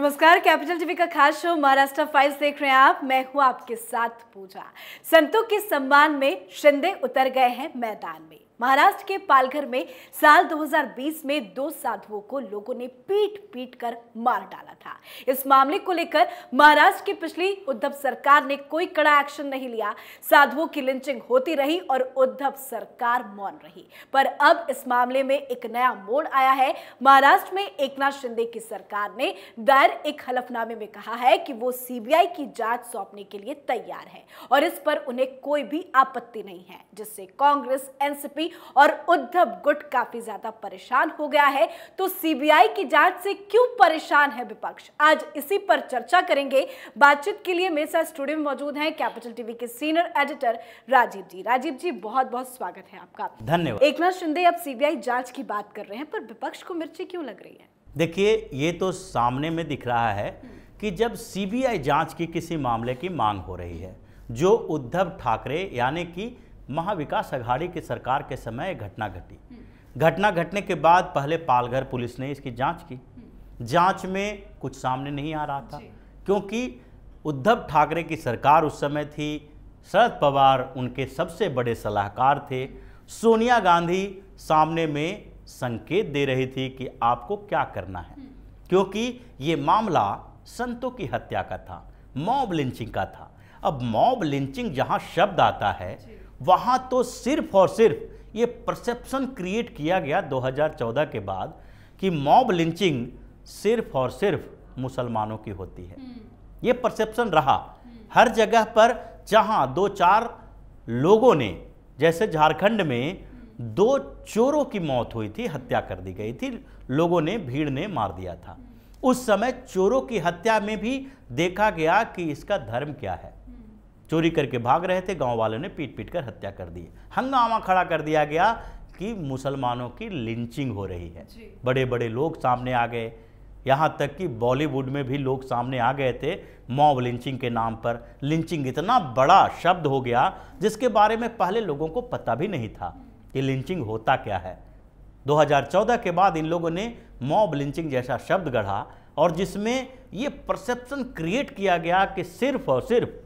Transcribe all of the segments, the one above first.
नमस्कार capital TV का खास शो महाराष्ट्र फाइल्स देख रहे हैं आप मैं हूं आपके साथ पूजा संतों के सम्मान में शिंदे उतर गए हैं मैदान में महाराष्ट्र के पालघर में साल 2020 में दो साधुओं को लोगों ने पीट पीट कर मार डाला था इस मामले को लेकर महाराष्ट्र की पिछली उद्धव सरकार ने कोई कड़ा एक्शन नहीं लिया साधुओं की लिंचिंग होती रही और उद्धव सरकार मौन रही पर अब इस मामले में एक नया मोड़ आया है महाराष्ट्र में एकनाथ शिंदे की सरकार ने दायर एक हलफनामे में कहा है कि वो सीबीआई की जांच सौंपने के लिए तैयार है और इस पर उन्हें कोई भी आपत्ति नहीं है जिससे कांग्रेस एनसीपी हुई और उद्धव गुट काफी ज्यादा परेशान हो गया है तो सीबीआई की जांच से क्यों परेशान है विपक्ष आज इसी पर चर्चा करेंगे बातचीत के लिए मेरे साथ स्टूडियो में मौजूद है कैपिटल टीवी के सीनियर एडिटर राजीव जी राजीव जी बहुत बहुत स्वागत है आपका धन्यवाद एक शिंदे अब सीबीआई जांच की बात कर रहे हैं पर विपक्ष को मिर्ची क्यों लग रही है देखिए ये तो सामने में दिख रहा है कि जब सीबीआई जांच की किसी मामले की मांग हो रही है जो उद्धव ठाकरे यानी कि महाविकास अघाड़ी की सरकार के समय घटना घटी हम्म। घटना घटने के बाद पहले पालघर पुलिस ने इसकी जांच की हम्म। जांच में कुछ सामने नहीं आ रहा था क्योंकि उद्धव ठाकरे की सरकार उस समय थी शरद पवार उनके सबसे बड़े सलाहकार थे सोनिया गांधी सामने में संकेत दे रही थी कि आपको क्या करना है हम्म। क्योंकि ये मामला संतों की हत्या का था मॉब लिंचिंग का था अब मॉब लिंचिंग जहां शब्द आता है वहाँ तो सिर्फ और सिर्फ ये परसेप्शन क्रिएट किया गया 2014 के बाद कि मॉब लिंचिंग सिर्फ और सिर्फ मुसलमानों की होती है हम्म। ये परसेप्शन रहा हर जगह पर जहाँ दो चार लोगों ने जैसे झारखंड में दो चोरों की मौत हुई थी हत्या कर दी गई थी लोगों ने भीड़ ने मार दिया था हम्म। उस समय चोरों की हत्या में भी देखा गया कि इसका धर्म क्या है चोरी करके भाग रहे थे गांव वालों ने पीट पीट कर हत्या कर दी हंगामा खड़ा कर दिया गया कि मुसलमानों की लिंचिंग हो रही है बड़े बड़े लोग सामने आ गए यहाँ तक कि बॉलीवुड में भी लोग सामने आ गए थे मॉब लिंचिंग के नाम पर लिंचिंग इतना बड़ा शब्द हो गया जिसके बारे में पहले लोगों को पता भी नहीं था कि लिंचिंग होता क्या है 2014 के बाद इन लोगों ने मॉब लिंचिंग जैसा शब्द गढ़ा और जिसमें ये परसेप्शन क्रिएट किया गया कि सिर्फ और सिर्फ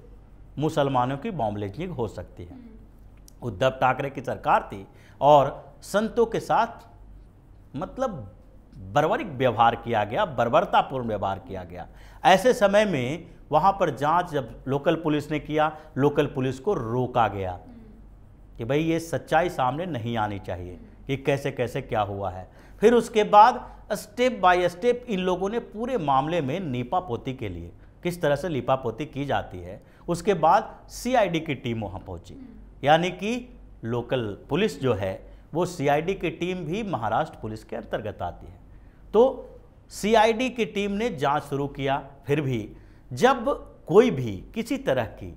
मुसलमानों की बॉम्बलेटिंग हो सकती है उद्धव ठाकरे की सरकार थी और संतों के साथ मतलब बर्बरिक व्यवहार किया गया बर्बरतापूर्ण व्यवहार किया गया ऐसे समय में वहाँ पर जांच जब लोकल पुलिस ने किया लोकल पुलिस को रोका गया कि भाई ये सच्चाई सामने नहीं आनी चाहिए कि कैसे कैसे क्या हुआ है फिर उसके बाद स्टेप बाय स्टेप इन लोगों ने पूरे मामले में नीपा पोती के लिए किस तरह से लिपापोती की जाती है उसके बाद सीआईडी की टीम वहाँ पहुँची हम्म। यानी कि लोकल पुलिस जो है वो सीआईडी की टीम भी महाराष्ट्र पुलिस के अंतर्गत आती है तो सीआईडी की टीम ने जांच शुरू किया फिर भी जब कोई भी किसी तरह की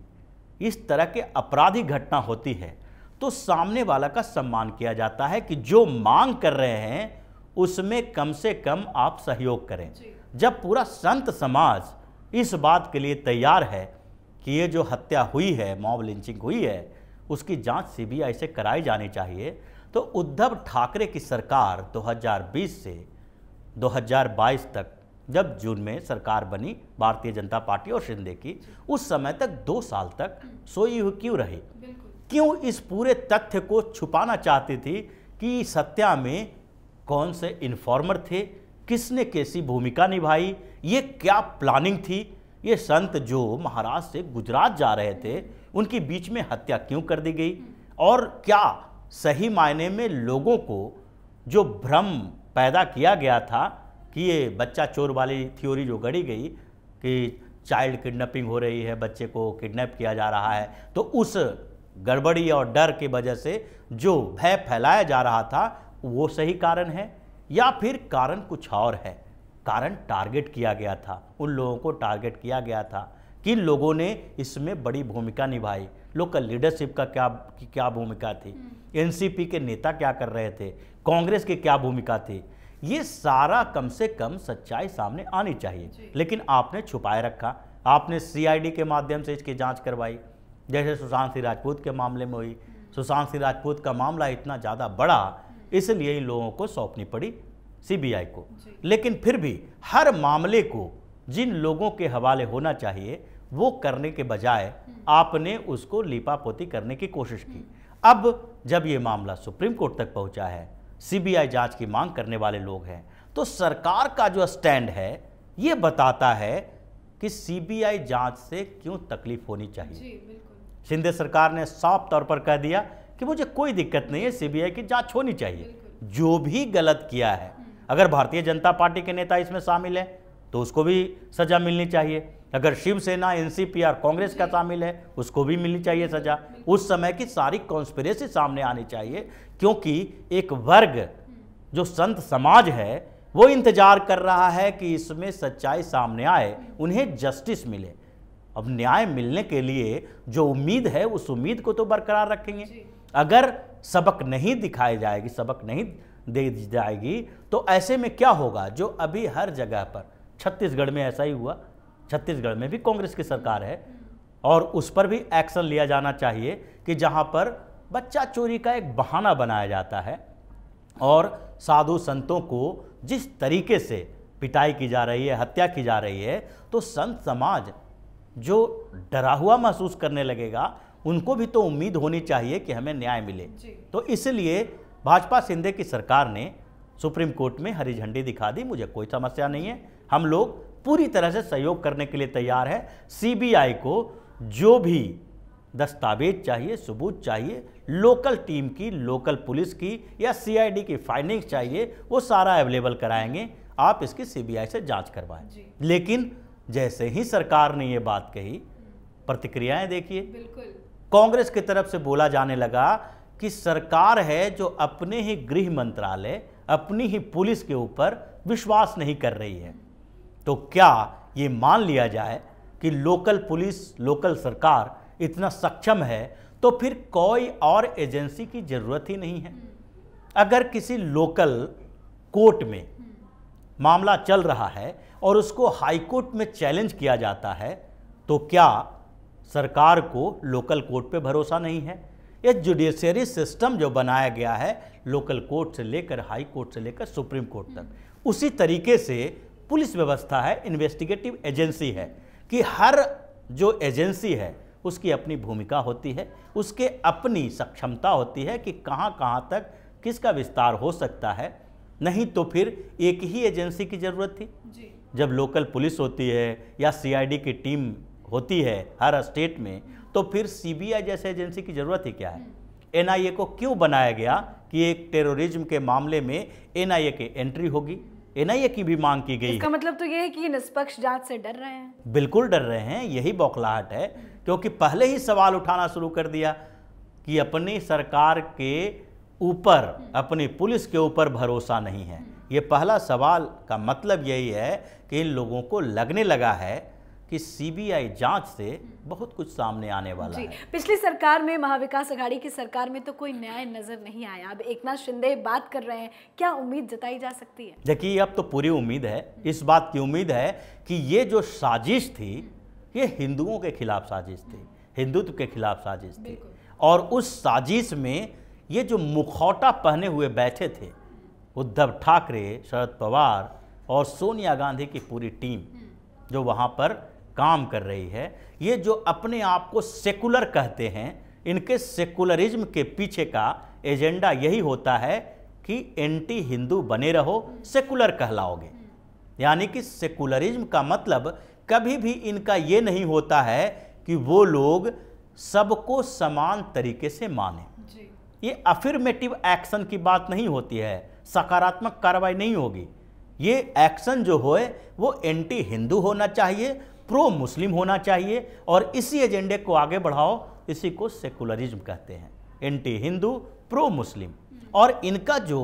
इस तरह के आपराधिक घटना होती है तो सामने वाला का सम्मान किया जाता है कि जो मांग कर रहे हैं उसमें कम से कम आप सहयोग करें जब पूरा संत समाज इस बात के लिए तैयार है कि ये जो हत्या हुई है मॉब लिंचिंग हुई है उसकी जांच सीबीआई से कराई जानी चाहिए तो उद्धव ठाकरे की सरकार 2020 से 2022 तक जब जून में सरकार बनी भारतीय जनता पार्टी और शिंदे की उस समय तक दो साल तक सोई हुई क्यों रही क्यों इस पूरे तथ्य को छुपाना चाहती थी कि सत्या में कौन से इन्फॉर्मर थे किसने कैसी भूमिका निभाई ये क्या प्लानिंग थी ये संत जो महाराष्ट्र से गुजरात जा रहे थे उनकी बीच में हत्या क्यों कर दी गई और क्या सही मायने में लोगों को जो भ्रम पैदा किया गया था कि ये बच्चा चोर वाली थ्योरी जो गढ़ी गई कि चाइल्ड किडनैपिंग हो रही है बच्चे को किडनैप किया जा रहा है तो उस गड़बड़ी और डर के वजह से जो भय फैलाया जा रहा था वो सही कारण है या फिर कारण कुछ और है कारण टारगेट किया गया था उन लोगों को टारगेट किया गया था किन लोगों ने इसमें बड़ी भूमिका निभाई लोकल लीडरशिप का क्या क्या भूमिका थी एनसीपी हम्म। के नेता क्या कर रहे थे कांग्रेस की क्या भूमिका थी ये सारा कम से कम सच्चाई सामने आनी चाहिए लेकिन आपने छुपाए रखा आपने सीआईडी के माध्यम से इसकी जांच करवाई जैसे सुशांत सिंह राजपूत के मामले में हुई हम्म। सुशांत सिंह राजपूत का मामला इतना ज़्यादा बड़ा हम्म। इसलिए इन लोगों को सौंपनी पड़ी सीबीआई को लेकिन फिर भी हर मामले को जिन लोगों के हवाले होना चाहिए वो करने के बजाय हम्म। आपने उसको लिपापोती करने की कोशिश की हम्म। अब जब ये मामला सुप्रीम कोर्ट तक पहुंचा है सीबीआई जांच की मांग करने वाले लोग हैं तो सरकार का जो स्टैंड है ये बताता है कि सीबीआई जांच से क्यों तकलीफ होनी चाहिए शिंदे सरकार ने साफ तौर पर कह दिया कि मुझे कोई दिक्कत नहीं है सीबीआई की जांच होनी चाहिए जो भी गलत किया है अगर भारतीय जनता पार्टी के नेता इसमें शामिल है तो उसको भी सज़ा मिलनी चाहिए अगर शिवसेना एनसीपीआर कांग्रेस का शामिल है उसको भी मिलनी चाहिए सज़ा उस समय की सारी कॉन्स्पिरेसी सामने आनी चाहिए क्योंकि एक वर्ग जो संत समाज है वो इंतजार कर रहा है कि इसमें सच्चाई सामने आए उन्हें जस्टिस मिले अब न्याय मिलने के लिए जो उम्मीद है उस उम्मीद को तो बरकरार रखेंगे अगर सबक नहीं दिखाई जाएगी सबक नहीं दे दी जाएगी तो ऐसे में क्या होगा जो अभी हर जगह पर छत्तीसगढ़ में ऐसा ही हुआ छत्तीसगढ़ में भी कांग्रेस की सरकार है और उस पर भी एक्शन लिया जाना चाहिए कि जहाँ पर बच्चा चोरी का एक बहाना बनाया जाता है और साधु संतों को जिस तरीके से पिटाई की जा रही है हत्या की जा रही है तो संत समाज जो डरा हुआ महसूस करने लगेगा उनको भी तो उम्मीद होनी चाहिए कि हमें न्याय मिले तो इसलिए भाजपा सिंधे की सरकार ने सुप्रीम कोर्ट में हरी झंडी दिखा दी मुझे कोई समस्या नहीं है हम लोग पूरी तरह से सहयोग करने के लिए तैयार है सीबीआई को जो भी दस्तावेज चाहिए सबूत चाहिए लोकल टीम की लोकल पुलिस की या सीआईडी की फाइंडिंग चाहिए वो सारा अवेलेबल कराएंगे आप इसकी सीबीआई से जांच करवाएं लेकिन जैसे ही सरकार ने ये बात कही प्रतिक्रियाएं देखिए कांग्रेस की तरफ से बोला जाने लगा कि सरकार है जो अपने ही गृह मंत्रालय अपनी ही पुलिस के ऊपर विश्वास नहीं कर रही है तो क्या ये मान लिया जाए कि लोकल पुलिस लोकल सरकार इतना सक्षम है तो फिर कोई और एजेंसी की ज़रूरत ही नहीं है अगर किसी लोकल कोर्ट में मामला चल रहा है और उसको हाई कोर्ट में चैलेंज किया जाता है तो क्या सरकार को लोकल कोर्ट पे भरोसा नहीं है ये जुडिशरी सिस्टम जो बनाया गया है लोकल कोर्ट से लेकर हाई कोर्ट से लेकर सुप्रीम कोर्ट तक उसी तरीके से पुलिस व्यवस्था है इन्वेस्टिगेटिव एजेंसी है कि हर जो एजेंसी है उसकी अपनी भूमिका होती है उसके अपनी सक्षमता होती है कि कहाँ कहाँ तक किसका विस्तार हो सकता है नहीं तो फिर एक ही एजेंसी की ज़रूरत थी जी। जब लोकल पुलिस होती है या सीआईडी की टीम होती है हर स्टेट में तो फिर सीबीआई जैसे एजेंसी की ज़रूरत ही क्या है एनआईए को क्यों बनाया गया कि एक टेररिज्म के मामले में एनआईए की एंट्री होगी एनआईए की भी मांग की गई इसका मतलब तो यह है कि निष्पक्ष जांच से डर रहे हैं बिल्कुल डर रहे हैं यही बौखलाहट है क्योंकि पहले ही सवाल उठाना शुरू कर दिया कि अपनी सरकार के ऊपर अपनी पुलिस के ऊपर भरोसा नहीं है ये पहला सवाल का मतलब यही है कि इन लोगों को लगने लगा है कि सीबीआई जांच से बहुत कुछ सामने आने वाला जी, है पिछली सरकार में महाविकास अघाड़ी की सरकार में तो कोई न्याय नज़र नहीं आया अब एक नाथ शिंदे बात कर रहे हैं क्या उम्मीद जताई जा सकती है देखिए अब तो पूरी उम्मीद है इस बात की उम्मीद है कि ये जो साजिश थी ये हिंदुओं के खिलाफ साजिश थी हिंदुत्व के खिलाफ साजिश थी और उस साजिश में ये जो मुखौटा पहने हुए बैठे थे उद्धव ठाकरे शरद पवार और सोनिया गांधी की पूरी टीम हम्म। जो वहाँ पर काम कर रही है ये जो अपने आप को सेकुलर कहते हैं इनके सेकुलरिज्म के पीछे का एजेंडा यही होता है कि एंटी हिंदू बने रहो सेकुलर कहलाओगे यानी कि सेकुलरिज्म का मतलब कभी भी इनका ये नहीं होता है कि वो लोग सबको समान तरीके से माने ये अफिरमेटिव एक्शन की बात नहीं होती है सकारात्मक कार्रवाई नहीं होगी ये एक्शन जो होए वो एंटी हिंदू होना चाहिए प्रो मुस्लिम होना चाहिए और इसी एजेंडे को आगे बढ़ाओ इसी को सेकुलरिज्म कहते हैं एंटी हिंदू प्रो मुस्लिम और इनका जो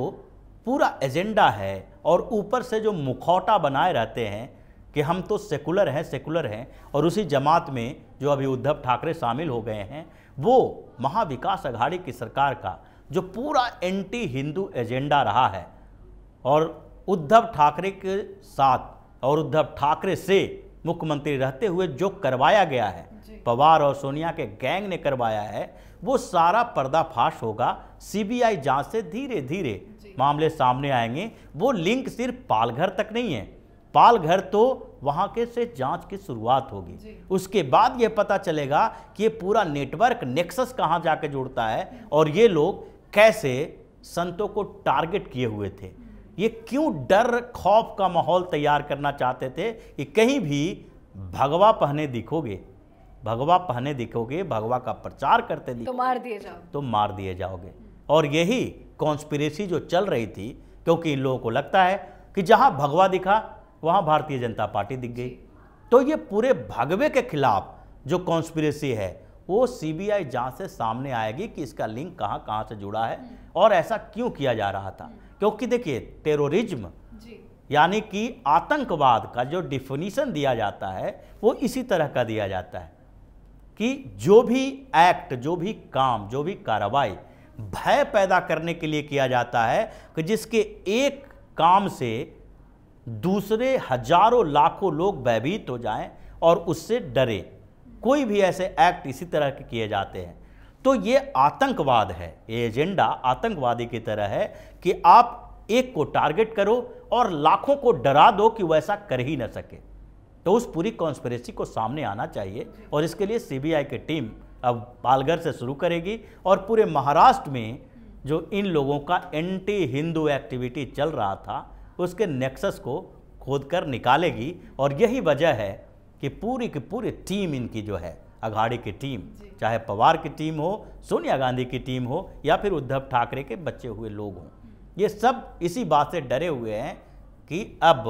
पूरा एजेंडा है और ऊपर से जो मुखौटा बनाए रहते हैं कि हम तो सेकुलर हैं सेकुलर हैं और उसी जमात में जो अभी उद्धव ठाकरे शामिल हो गए हैं वो महाविकास अघाड़ी की सरकार का जो पूरा एंटी हिंदू एजेंडा रहा है और उद्धव ठाकरे के साथ और उद्धव ठाकरे से मुख्यमंत्री रहते हुए जो करवाया गया है पवार और सोनिया के गैंग ने करवाया है वो सारा पर्दाफाश होगा सीबीआई जांच से धीरे धीरे मामले सामने आएंगे वो लिंक सिर्फ पालघर तक नहीं है पालघर तो वहाँ के से जांच की शुरुआत होगी उसके बाद ये पता चलेगा कि ये पूरा नेटवर्क नेक्सस कहाँ जाके जुड़ता है और ये लोग कैसे संतों को टारगेट किए हुए थे ये क्यों डर खौफ का माहौल तैयार करना चाहते थे कि कहीं भी भगवा पहने दिखोगे भगवा पहने दिखोगे भगवा का प्रचार करते दिखोगे तो मार दिए जाओ तो मार दिए जाओगे और यही कॉन्स्पिरेसी जो चल रही थी क्योंकि इन लोगों को लगता है कि जहां भगवा दिखा वहां भारतीय जनता पार्टी दिख गई तो ये पूरे भगवे के खिलाफ जो कॉन्स्पिरेसी है वो सीबीआई जांच से सामने आएगी कि इसका लिंक कहां कहां से जुड़ा है हम्म। और ऐसा क्यों किया जा रहा था हम्म। क्योंकि देखिए टेरोरिज्म यानी कि आतंकवाद का जो डिफिनीसन दिया जाता है वो इसी तरह का दिया जाता है कि जो भी एक्ट जो भी काम जो भी कार्रवाई भय पैदा करने के लिए किया जाता है कि जिसके एक काम से दूसरे हजारों लाखों लोग भयभीत हो जाएं और उससे डरे कोई भी ऐसे एक्ट इसी तरह के किए जाते हैं तो ये आतंकवाद है ये एजेंडा आतंकवादी की तरह है कि आप एक को टारगेट करो और लाखों को डरा दो कि वैसा कर ही ना सके तो उस पूरी कॉन्स्परेसी को सामने आना चाहिए और इसके लिए सीबीआई की टीम अब पालघर से शुरू करेगी और पूरे महाराष्ट्र में जो इन लोगों का एंटी हिंदू एक्टिविटी चल रहा था उसके नेक्सस को खोद कर निकालेगी और यही वजह है कि पूरी की पूरी टीम इनकी जो है अघाड़ी की टीम चाहे पवार की टीम हो सोनिया गांधी की टीम हो या फिर उद्धव ठाकरे के बचे हुए लोग हों ये सब इसी बात से डरे हुए हैं कि अब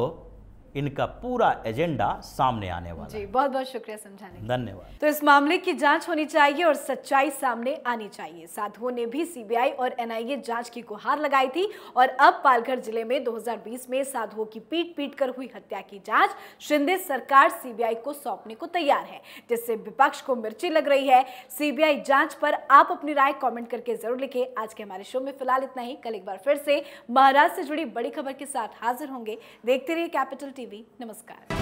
इनका पूरा एजेंडा सामने आने वाला जी बहुत बहुत शुक्रिया समझाने धन्यवाद तो इस मामले की जांच होनी चाहिए और सच्चाई सामने आनी चाहिए साधुओं ने भी सीबीआई और एनआईए जांच की गुहार लगाई थी और अब पालघर जिले में 2020 में साधुओं की पीट पीट कर हुई हत्या की जांच शिंदे सरकार सीबीआई को सौंपने को तैयार है जिससे विपक्ष को मिर्ची लग रही है सीबीआई जांच पर आप अपनी राय कॉमेंट करके जरूर लिखे आज के हमारे शो में फिलहाल इतना ही कल एक बार फिर से महाराज से जुड़ी बड़ी खबर के साथ हाजिर होंगे देखते रहिए कैपिटल टी नमस्कार